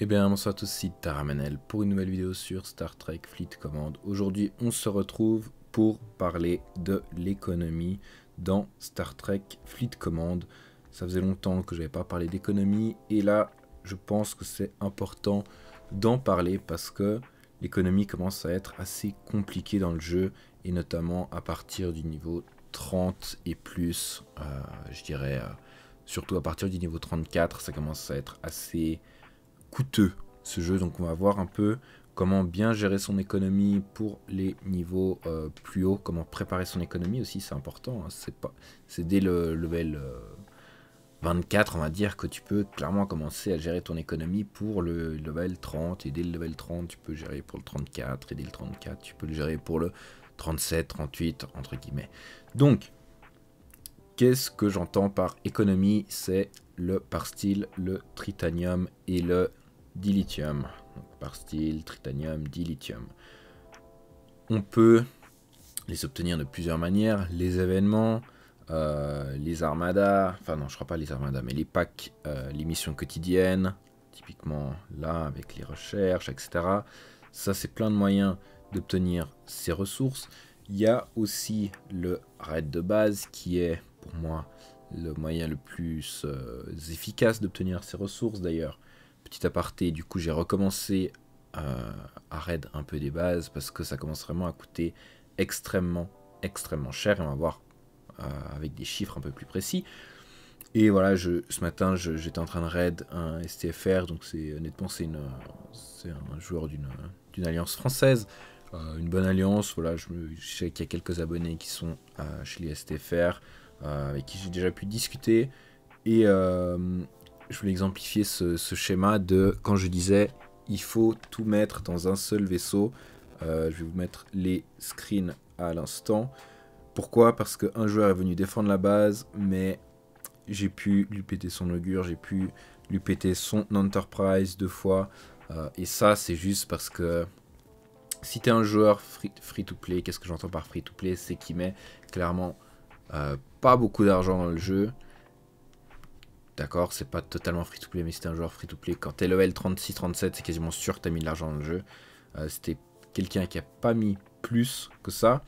Eh bien bonsoir à tous, c'est Taramanel pour une nouvelle vidéo sur Star Trek Fleet Command. Aujourd'hui on se retrouve pour parler de l'économie dans Star Trek Fleet Command. Ça faisait longtemps que je n'avais pas parlé d'économie et là je pense que c'est important d'en parler parce que l'économie commence à être assez compliquée dans le jeu et notamment à partir du niveau 30 et plus, euh, je dirais euh, surtout à partir du niveau 34 ça commence à être assez coûteux ce jeu. Donc on va voir un peu comment bien gérer son économie pour les niveaux euh, plus hauts, comment préparer son économie aussi, c'est important. Hein. C'est pas, c'est dès le level 24, euh, on va dire, que tu peux clairement commencer à gérer ton économie pour le level 30. Et dès le level 30, tu peux gérer pour le 34. Et dès le 34, tu peux le gérer pour le 37, 38, entre guillemets. Donc, qu'est-ce que j'entends par économie C'est le parstyle, le tritanium et le dilithium. Donc parstyle, tritanium, dilithium. On peut les obtenir de plusieurs manières, les événements, euh, les armadas, enfin non je crois pas les armadas, mais les packs, euh, les missions quotidiennes, typiquement là avec les recherches, etc. Ça c'est plein de moyens d'obtenir ces ressources. Il y a aussi le raid de base qui est pour moi le moyen le plus euh, efficace d'obtenir ces ressources d'ailleurs. Petit aparté, du coup j'ai recommencé euh, à raid un peu des bases parce que ça commence vraiment à coûter extrêmement extrêmement cher on va voir euh, avec des chiffres un peu plus précis. Et voilà, je, ce matin j'étais en train de raid un STFR, donc c'est honnêtement c'est un joueur d'une alliance française. une bonne alliance, voilà, je sais qu'il y a quelques abonnés qui sont chez les STFR. Euh, avec qui j'ai déjà pu discuter. Et euh, je voulais exemplifier ce, schéma de quand je disais il faut tout mettre dans un seul vaisseau. Euh, je vais vous mettre les screens à l'instant. Pourquoi Parce qu'un joueur est venu défendre la base, mais j'ai pu lui péter son augure, j'ai pu lui péter son enterprise deux fois. et ça, c'est juste parce que si tu es un joueur free, to play, qu'est-ce que j'entends par free to play C'est qu'il met clairement pas beaucoup d'argent dans le jeu. D'accord, c'est pas totalement free-to-play, mais c'était un joueur free-to-play. Quand t'es level 36-37, c'est quasiment sûr que t'as mis de l'argent dans le jeu. Euh, c'était quelqu'un qui a pas mis plus que ça.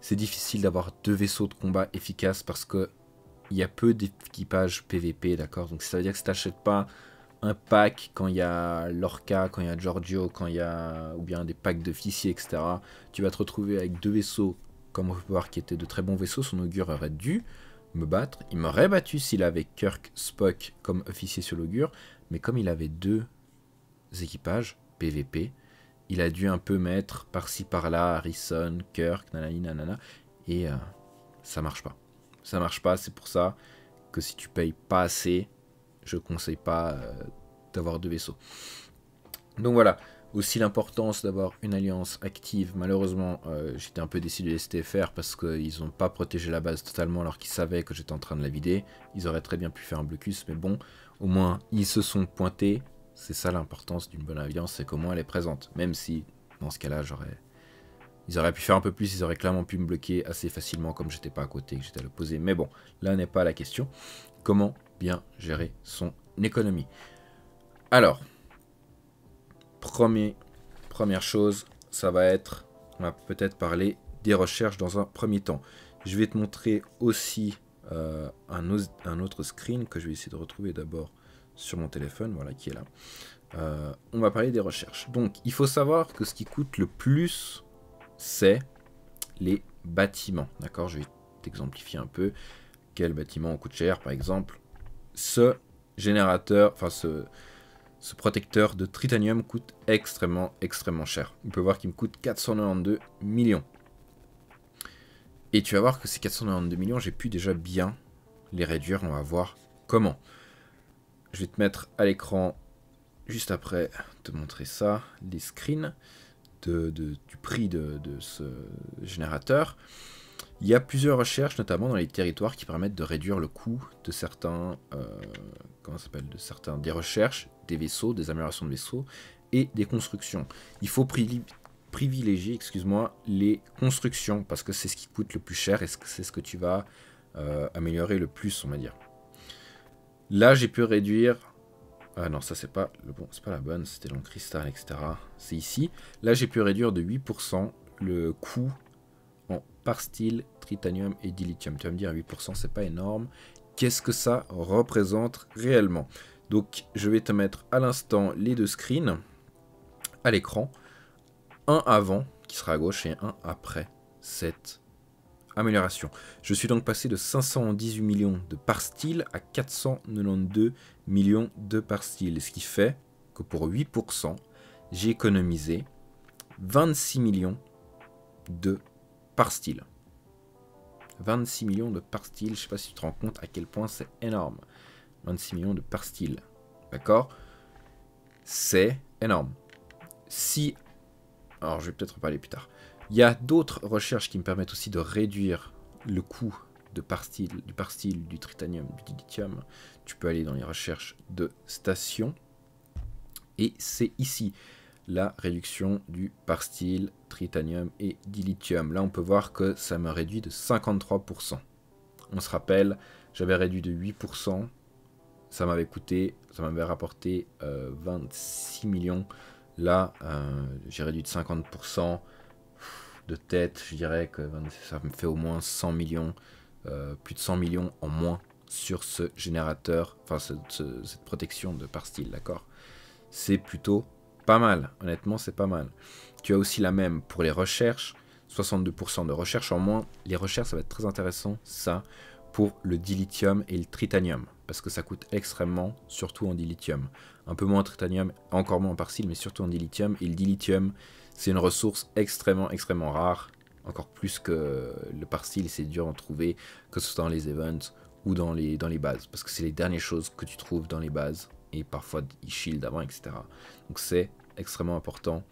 C'est difficile d'avoir deux vaisseaux de combat efficaces parce que il y a peu d'équipage PVP, d'accord Donc ça veut dire que si t'achètes pas un pack quand il y a Lorca, quand il y a Giorgio, quand il y a ou bien des packs de fichiers, etc. Tu vas te retrouver avec deux vaisseaux comme on peut voir qui était de très bons vaisseaux, son augure aurait dû me battre. Il m'aurait battu s'il avait Kirk, Spock comme officier sur l'augure, mais comme il avait deux équipages, PVP, il a dû un peu mettre par-ci par-là Harrison, Kirk, nanani nanana, et euh, ça marche pas. Ça marche pas, c'est pour ça que si tu payes pas assez, je conseille pas euh, d'avoir deux vaisseaux. Donc voilà, aussi l'importance d'avoir une alliance active. Malheureusement, euh, j'étais un peu déçu de laisser faire parce qu'ils n'ont pas protégé la base totalement alors qu'ils savaient que j'étais en train de la vider. Ils auraient très bien pu faire un blocus, mais bon, au moins ils se sont pointés. C'est ça l'importance d'une bonne alliance, c'est comment elle est présente. Même si, dans ce cas-là, j'aurais... Ils auraient pu faire un peu plus, ils auraient clairement pu me bloquer assez facilement comme j'étais pas à côté, que j'étais à l'opposé. Mais bon, là n'est pas la question. Comment bien gérer son économie Alors, première chose, ça va être, on va peut-être parler des recherches dans un premier temps. Je vais te montrer aussi euh, un, autre screen que je vais essayer de retrouver d'abord sur mon téléphone, voilà, qui est là. Euh, on va parler des recherches. Donc, il faut savoir que ce qui coûte le plus, c'est les bâtiments. D'accord Je vais t'exemplifier un peu quel bâtiment coûte cher. Par exemple, ce générateur, enfin ce, ce protecteur de tritanium coûte extrêmement, extrêmement cher. On peut voir qu'il me coûte 492 millions. Et tu vas voir que ces 492 millions, j'ai pu déjà bien les réduire. On va voir comment. Je vais te mettre à l'écran, juste après, te montrer ça, les screens du prix de, ce générateur. Il y a plusieurs recherches, notamment dans les territoires, qui permettent de réduire le coût de certains, euh, comment s'appelle, de certains des recherches des vaisseaux, des améliorations de vaisseaux et des constructions. Il faut privilégier, excuse-moi, les constructions parce que c'est ce qui coûte le plus cher et c'est ce que tu vas euh, améliorer le plus, on va dire. Là, j'ai pu réduire. Ah non, ça c'est pas le bon, c'est pas la bonne, c'était dans le cristal, etc. C'est ici. Là, j'ai pu réduire de 8% le coût en par style, tritanium et dilithium. Tu vas me dire 8%, c'est pas énorme. Qu'est-ce que ça représente réellement donc je vais te mettre à l'instant les deux screens à l'écran. Un avant qui sera à gauche et un après cette amélioration. Je suis donc passé de 518 millions de par style à 492 millions de par style. Ce qui fait que pour 8%, j'ai économisé 26 millions de par style. 26 millions de par style, je ne sais pas si tu te rends compte à quel point c'est énorme. 26 millions de par D'accord C'est énorme. Si... Alors, je vais peut-être en parler plus tard. Il y a d'autres recherches qui me permettent aussi de réduire le coût de par du par du tritanium, du dilithium. Tu peux aller dans les recherches de station Et c'est ici la réduction du par style, tritanium et dilithium. Là, on peut voir que ça me réduit de 53%. On se rappelle, j'avais réduit de 8% ça m'avait coûté, ça m'avait rapporté 26 euh, millions. Là, euh, j'ai réduit de 50% de tête, je dirais que ça me fait au moins 100 millions, euh, plus de 100 millions en moins sur ce générateur, enfin cette protection de par style, d'accord C'est plutôt pas mal, honnêtement c'est pas mal. Tu as aussi la même pour les recherches, 62% de recherche en moins. Les recherches, ça va être très intéressant, ça, pour le dilithium et le tritanium parce que ça coûte extrêmement, surtout en dilithium. Un peu moins en tritanium, encore moins en parcile, mais surtout en dilithium. Et le dilithium, c'est une ressource extrêmement, extrêmement rare, encore plus que le parcile, c'est dur à en trouver, que ce soit dans les events ou dans les, dans les bases, parce que c'est les dernières choses que tu trouves dans les bases, et parfois ils shield avant, etc. Donc c'est extrêmement important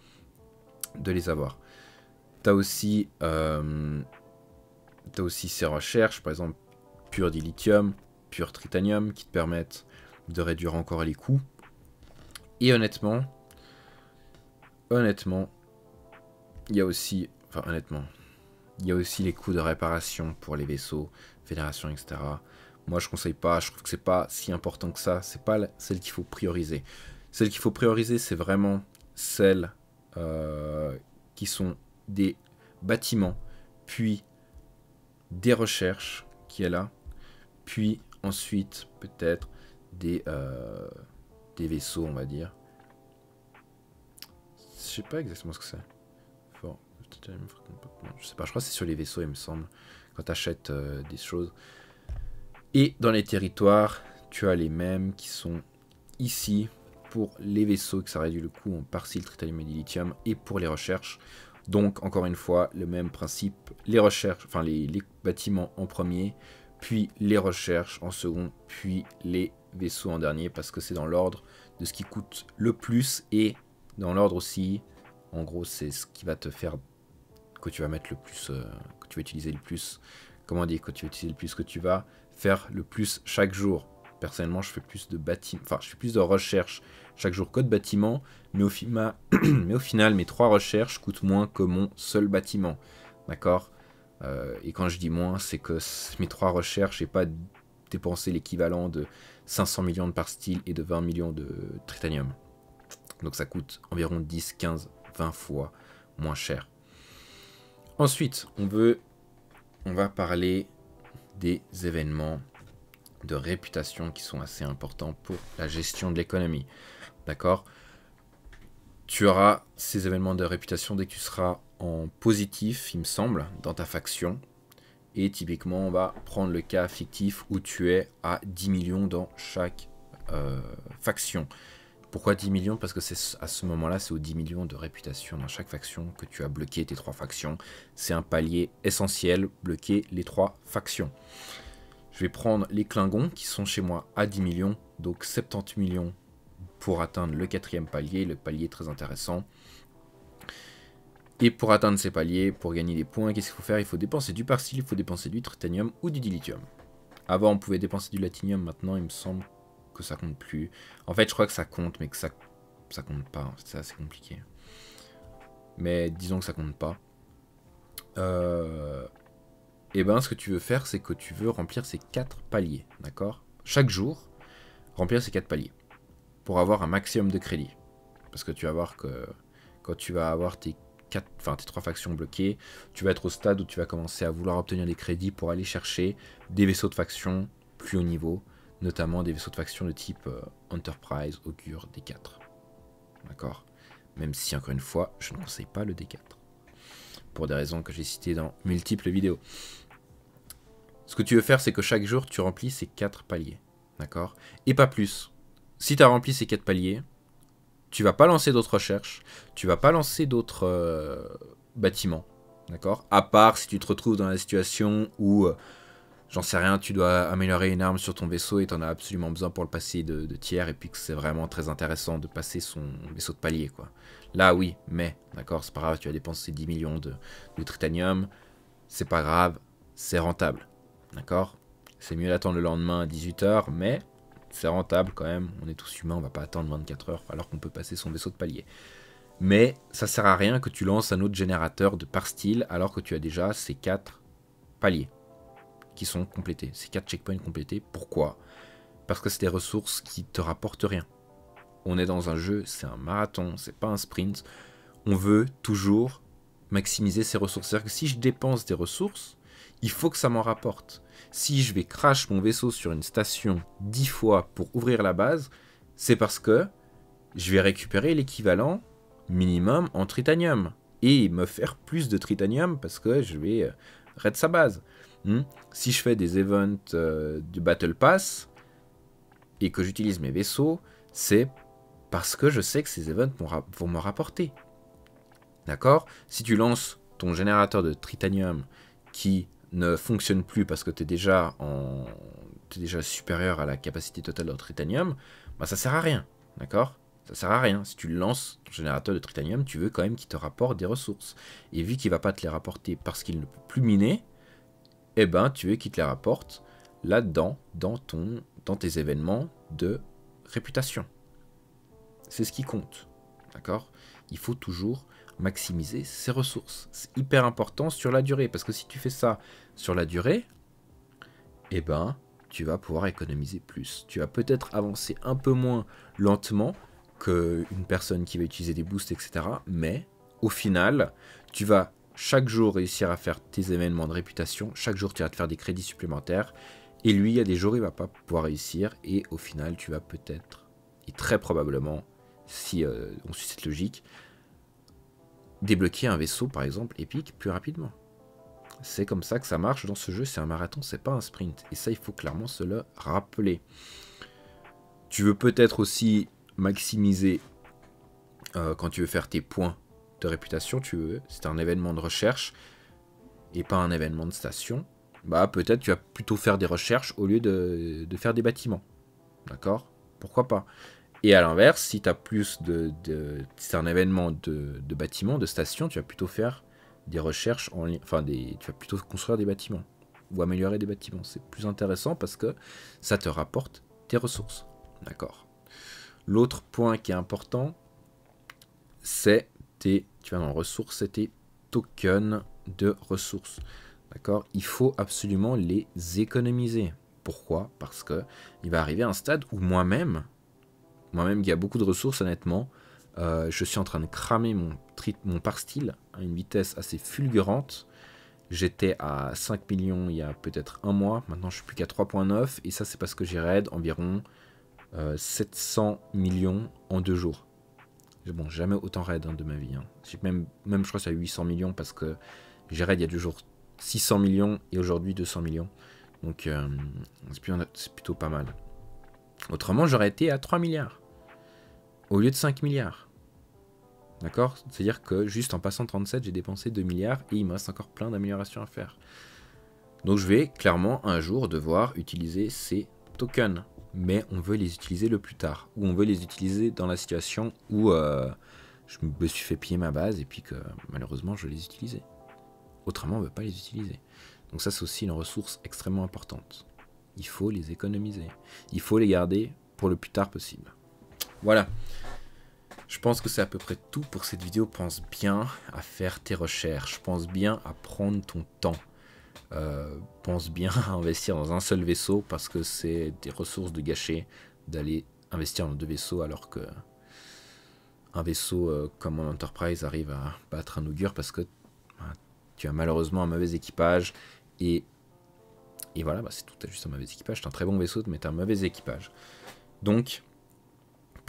de les avoir. T'as aussi, euh, aussi ces recherches, par exemple pur dilithium, pur tritanium qui te permettent de réduire encore les coûts. Et honnêtement, honnêtement, il y a aussi, enfin honnêtement, il y a aussi les coûts de réparation pour les vaisseaux, fédération, etc. Moi, je conseille pas. Je trouve que c'est pas si important que ça. C'est pas celle qu'il faut prioriser. Celle qu'il faut prioriser, c'est vraiment celles euh, qui sont des bâtiments, puis des recherches qui est là, puis Ensuite, peut-être des, euh, des vaisseaux, on va dire. Je sais pas exactement ce que c'est. Je sais pas, je crois que c'est sur les vaisseaux, il me semble, quand tu achètes euh, des choses. Et dans les territoires, tu as les mêmes qui sont ici pour les vaisseaux, que ça réduit le coût en parcile, tritanium et lithium, et pour les recherches. Donc, encore une fois, le même principe, les recherches, enfin les, les bâtiments en premier, puis les recherches en second, puis les vaisseaux en dernier, parce que c'est dans l'ordre de ce qui coûte le plus et dans l'ordre aussi, en gros, c'est ce qui va te faire que tu vas mettre le plus, euh, que tu vas utiliser le plus, comment dire, que tu vas utiliser le plus, que tu vas faire le plus chaque jour. Personnellement, je fais plus de bâtiments, enfin, je fais plus de recherches chaque jour que de bâtiments, mais au final, mes trois recherches coûtent moins que mon seul bâtiment. D'accord euh, et quand je dis moins, c'est que mes trois recherches, n'ai pas dépensé l'équivalent de 500 millions de style et de 20 millions de tritanium. Donc ça coûte environ 10, 15, 20 fois moins cher. Ensuite, on veut, on va parler des événements de réputation qui sont assez importants pour la gestion de l'économie. D'accord Tu auras ces événements de réputation dès que tu seras en positif, il me semble, dans ta faction. Et typiquement, on va prendre le cas fictif où tu es à 10 millions dans chaque euh, faction. Pourquoi 10 millions Parce que c'est à ce moment-là, c'est aux 10 millions de réputation dans chaque faction que tu as bloqué tes trois factions. C'est un palier essentiel, bloquer les trois factions. Je vais prendre les Klingons qui sont chez moi à 10 millions, donc 70 millions pour atteindre le quatrième palier, le palier très intéressant. Et pour atteindre ces paliers, pour gagner des points, qu'est-ce qu'il faut faire Il faut dépenser du parsil, il faut dépenser du tritanium ou du dilithium. Avant, on pouvait dépenser du latinium, maintenant, il me semble que ça compte plus. En fait, je crois que ça compte, mais que ça, ça compte pas. C'est assez compliqué. Mais disons que ça compte pas. Euh, eh Et ben, ce que tu veux faire, c'est que tu veux remplir ces 4 paliers, d'accord Chaque jour, remplir ces 4 paliers pour avoir un maximum de crédit. Parce que tu vas voir que quand tu vas avoir tes enfin, tes trois factions bloquées, tu vas être au stade où tu vas commencer à vouloir obtenir des crédits pour aller chercher des vaisseaux de faction plus haut niveau, notamment des vaisseaux de faction de type euh, Enterprise, Augure, D4. D'accord Même si, encore une fois, je ne conseille pas le D4. Pour des raisons que j'ai citées dans multiples vidéos. Ce que tu veux faire, c'est que chaque jour, tu remplis ces quatre paliers. D'accord Et pas plus. Si tu as rempli ces quatre paliers, tu vas pas lancer d'autres recherches, tu vas pas lancer d'autres euh, bâtiments, d'accord À part si tu te retrouves dans la situation où, euh, j'en sais rien, tu dois améliorer une arme sur ton vaisseau et t'en as absolument besoin pour le passer de, tiers et puis que c'est vraiment très intéressant de passer son vaisseau de palier, quoi. Là, oui, mais, d'accord, c'est pas grave, tu as dépensé 10 millions de, de tritanium, c'est pas grave, c'est rentable, d'accord C'est mieux d'attendre le lendemain à 18h, mais c'est rentable quand même, on est tous humains, on va pas attendre 24 heures alors qu'on peut passer son vaisseau de palier. Mais ça sert à rien que tu lances un autre générateur de par style alors que tu as déjà ces 4 paliers qui sont complétés, ces 4 checkpoints complétés. Pourquoi Parce que c'est des ressources qui te rapportent rien. On est dans un jeu, c'est un marathon, c'est pas un sprint. On veut toujours maximiser ses ressources. C'est-à-dire que si je dépense des ressources, il faut que ça m'en rapporte. Si je vais crash mon vaisseau sur une station 10 fois pour ouvrir la base, c'est parce que je vais récupérer l'équivalent minimum en tritanium et me faire plus de tritanium parce que je vais euh, raid sa base. Hmm? si je fais des events euh, du Battle Pass et que j'utilise mes vaisseaux, c'est parce que je sais que ces events vont me rapporter. D'accord Si tu lances ton générateur de tritanium qui ne fonctionne plus parce que tu es déjà en déjà supérieur à la capacité totale de tritanium, bah ça sert à rien, d'accord Ça sert à rien. Si tu lances ton générateur de tritanium, tu veux quand même qu'il te rapporte des ressources. Et vu qu'il va pas te les rapporter parce qu'il ne peut plus miner, eh ben tu veux qu'il te les rapporte là-dedans, dans ton, dans tes événements de réputation. C'est ce qui compte, d'accord Il faut toujours maximiser ses ressources. C'est hyper important sur la durée, parce que si tu fais ça sur la durée, eh ben, tu vas pouvoir économiser plus. Tu vas peut-être avancer un peu moins lentement qu'une personne qui va utiliser des boosts, etc. Mais au final, tu vas chaque jour réussir à faire tes événements de réputation, chaque jour tu vas te faire des crédits supplémentaires, et lui, il y a des jours, il va pas pouvoir réussir, et au final, tu vas peut-être, et très probablement, si euh, on suit cette logique, débloquer un vaisseau, par exemple, épique, plus rapidement. C'est comme ça que ça marche dans ce jeu, c'est un marathon, c'est pas un sprint. Et ça, il faut clairement se le rappeler. Tu veux peut-être aussi maximiser, euh, quand tu veux faire tes points de réputation, tu veux, c'est un événement de recherche et pas un événement de station, bah peut-être tu vas plutôt faire des recherches au lieu de, de faire des bâtiments. D'accord Pourquoi pas et à l'inverse, si tu as plus de, c'est un événement de, bâtiments, bâtiment, de station, tu vas plutôt faire des recherches en enfin des, tu vas plutôt construire des bâtiments ou améliorer des bâtiments. C'est plus intéressant parce que ça te rapporte tes ressources. D'accord. L'autre point qui est important, c'est tes, tu vas dans ressources, c'est tes tokens de ressources. D'accord Il faut absolument les économiser. Pourquoi Parce que il va arriver un stade où moi-même, moi-même, il y a beaucoup de ressources, honnêtement. Euh, je suis en train de cramer mon, mon par style à une vitesse assez fulgurante. J'étais à 5 millions il y a peut-être un mois. Maintenant, je suis plus qu'à 3.9. Et ça, c'est parce que j'ai raid environ 700 euh, millions en deux jours. Bon, jamais autant raid hein, de ma vie. Hein. même, même, je crois, c'est à 800 millions parce que j'ai raid il y a deux jours 600 millions et aujourd'hui 200 millions. Donc, euh, c'est plutôt pas mal. Autrement, j'aurais été à 3 milliards au lieu de 5 milliards. D'accord C'est-à-dire que juste en passant 37, j'ai dépensé 2 milliards et il me reste encore plein d'améliorations à faire. Donc je vais clairement un jour devoir utiliser ces tokens. Mais on veut les utiliser le plus tard. Ou on veut les utiliser dans la situation où euh, je me suis fait piller ma base et puis que malheureusement je les utilisais. Autrement, on ne veut pas les utiliser. Donc ça, c'est aussi une ressource extrêmement importante. Il faut les économiser. Il faut les garder pour le plus tard possible. Voilà. Je pense que c'est à peu près tout pour cette vidéo. Pense bien à faire tes recherches. Pense bien à prendre ton temps. Euh, pense bien à investir dans un seul vaisseau parce que c'est des ressources de gâcher d'aller investir dans deux vaisseaux alors que un vaisseau euh, comme mon Enterprise arrive à battre un augure parce que bah, tu as malheureusement un mauvais équipage et, et voilà, bah, c'est tout, à juste un mauvais équipage. T'es un très bon vaisseau, mais mettre un mauvais équipage. Donc,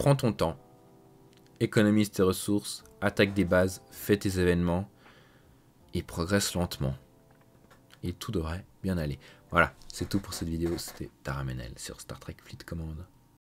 Prends ton temps, économise tes ressources, attaque des bases, fais tes événements et progresse lentement. Et tout devrait bien aller. Voilà, c'est tout pour cette vidéo. C'était Taramenel sur Star Trek Fleet Command.